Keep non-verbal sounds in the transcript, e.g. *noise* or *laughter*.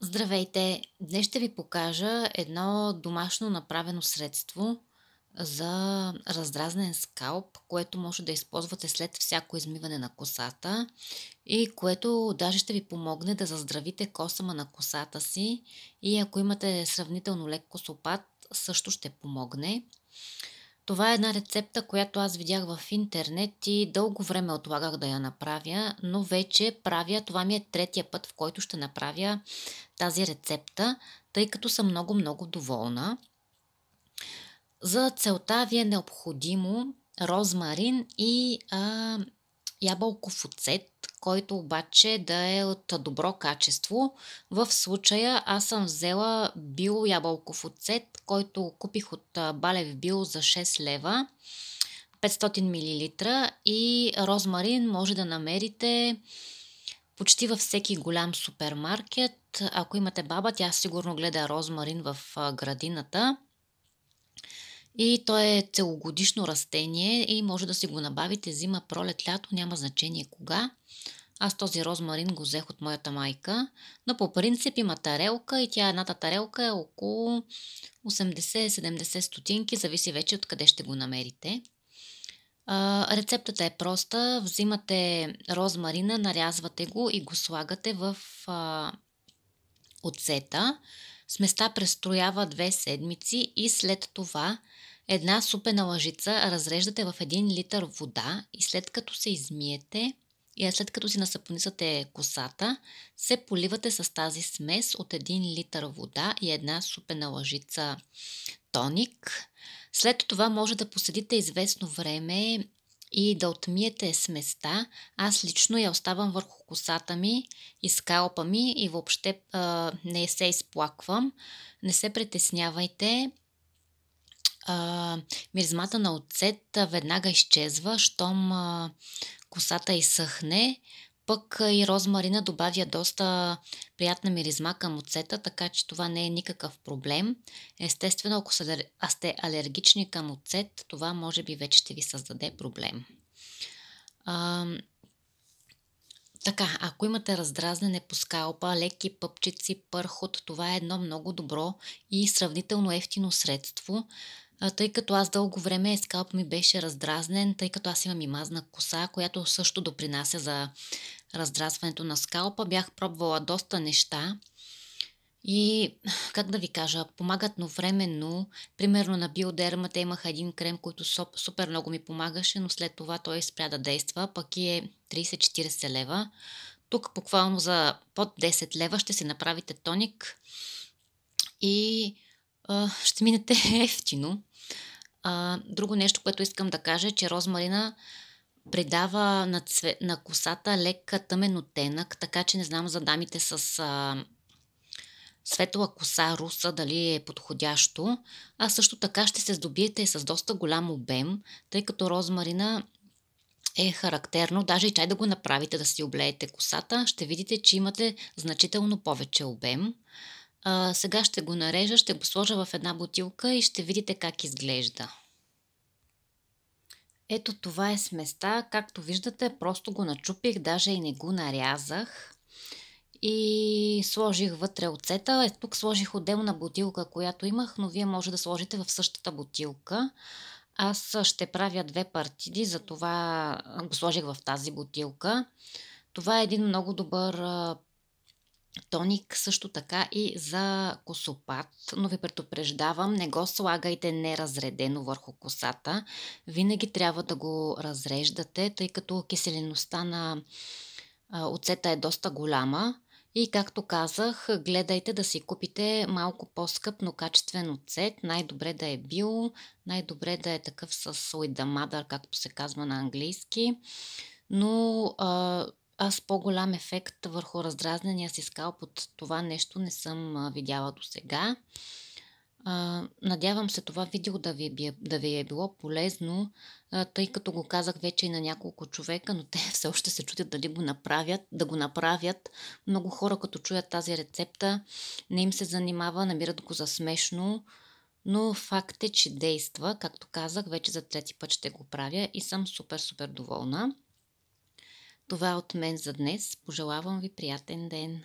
Здравейте! Днес ще ви покажа едно домашно направено средство за раздразнен скалп, което може да използвате след всяко измиване на косата и което даже ще ви помогне да заздравите косама на косата си и ако имате сравнително лек косопад, също ще помогне. Това е една рецепта, която аз видях в интернет и дълго време отлагах да я направя, но вече правя, това ми е третия път, в който ще направя тази рецепта, тъй като съм много-много доволна. За целта ви е необходимо розмарин и а, ябълков оцет, който обаче да е от добро качество. В случая аз съм взела био ябълков оцет, който купих от Балев Био за 6 лева, 500 мл и розмарин може да намерите почти във всеки голям супермаркет. Ако имате баба, тя сигурно гледа розмарин в градината. И то е целогодишно растение и може да си го набавите зима, пролет, лято, няма значение кога. Аз този розмарин го взех от моята майка, но по принцип има тарелка и тя едната тарелка е около 80-70 стотинки, зависи вече от къде ще го намерите. рецептата е проста. Взимате розмарина, нарязвате го и го слагате в а, оцета с места престроява две седмици и след това една супена лъжица разреждате в един литър вода и след като се измиете и след като си насъпонисате косата, се поливате с тази смес от 1 литър вода и една супена лъжица тоник. След това може да поседите известно време и да отмиете сместа, Аз лично я оставам върху косата ми и скалпа ми и въобще а, не се изплаквам. Не се притеснявайте. А, миризмата на оцет веднага изчезва, щом а, косата изсъхне. Пък и розмарина добавя доста приятна миризма към оцета, така че това не е никакъв проблем. Естествено, ако сте алергични към оцет, това може би вече ще ви създаде проблем. А, така, ако имате раздразнене по скалпа, леки пъпчици, пърхот, това е едно много добро и сравнително ефтино средство, тъй като аз дълго време скалп ми беше раздразнен, тъй като аз имам и мазна коса, която също допринася за раздрастването на скалпа. Бях пробвала доста неща и, как да ви кажа, помагат, но временно. Примерно на Биодермата имах имаха един крем, който супер много ми помагаше, но след това той спря да действа, пък е 30-40 лева. Тук буквално за под 10 лева ще си направите тоник и а, ще минете *laughs* ефтино. А, друго нещо, което искам да кажа е, че розмарина придава на, цве, на косата лека тъмен оттенък, така че не знам за дамите с а, светла коса руса дали е подходящо, а също така ще се здобиете с доста голям обем, тъй като розмарина е характерно, даже и чай да го направите, да си облеете косата, ще видите, че имате значително повече обем. А, сега ще го нарежа, ще го сложа в една бутилка и ще видите как изглежда. Ето това е сместа. Както виждате, просто го начупих, даже и не го нарязах. И сложих вътре оцета. Е, тук сложих отделна бутилка, която имах, но вие може да сложите в същата бутилка. Аз ще правя две партиди, затова го сложих в тази бутилка. Това е един много добър тоник също така и за косопат, но ви предупреждавам, не го слагайте неразредено върху косата. Винаги трябва да го разреждате, тъй като киселеността на оцета е доста голяма. И както казах, гледайте да си купите малко по-скъп, но качествен оцет. Най-добре да е бил, най-добре да е такъв с уидамадър, както се казва на английски. Но а, аз по-голям ефект върху раздразнения си скалп от това нещо не съм видяла до сега. Надявам се това видео да ви, е, да ви е било полезно, тъй като го казах вече и на няколко човека, но *laughs* те все още се чудят дали го направят, да го направят. Много хора, като чуят тази рецепта, не им се занимава, намират го за смешно, но факт е, че действа, както казах, вече за трети път ще го правя и съм супер-супер доволна. Това е от мен за днес. Пожелавам ви приятен ден!